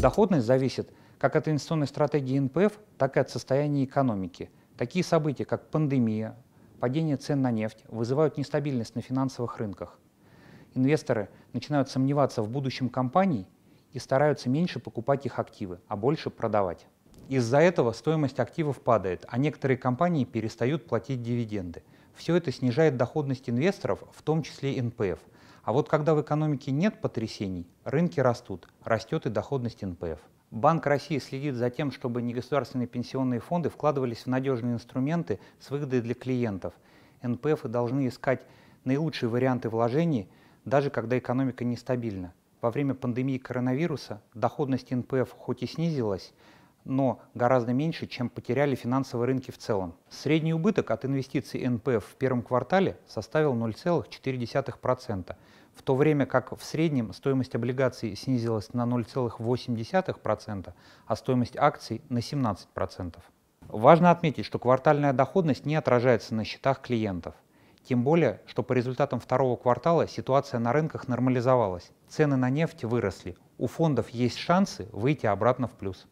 Доходность зависит как от инвестиционной стратегии НПФ, так и от состояния экономики. Такие события, как пандемия, падение цен на нефть, вызывают нестабильность на финансовых рынках. Инвесторы начинают сомневаться в будущем компаний и стараются меньше покупать их активы, а больше продавать. Из-за этого стоимость активов падает, а некоторые компании перестают платить дивиденды. Все это снижает доходность инвесторов, в том числе НПФ – а вот когда в экономике нет потрясений, рынки растут, растет и доходность НПФ. Банк России следит за тем, чтобы негосударственные пенсионные фонды вкладывались в надежные инструменты с выгодой для клиентов. НПФ должны искать наилучшие варианты вложений, даже когда экономика нестабильна. Во время пандемии коронавируса доходность НПФ хоть и снизилась, но гораздо меньше, чем потеряли финансовые рынки в целом. Средний убыток от инвестиций НПФ в первом квартале составил 0,4%, в то время как в среднем стоимость облигаций снизилась на 0,8%, а стоимость акций на 17%. Важно отметить, что квартальная доходность не отражается на счетах клиентов. Тем более, что по результатам второго квартала ситуация на рынках нормализовалась, цены на нефть выросли, у фондов есть шансы выйти обратно в плюс.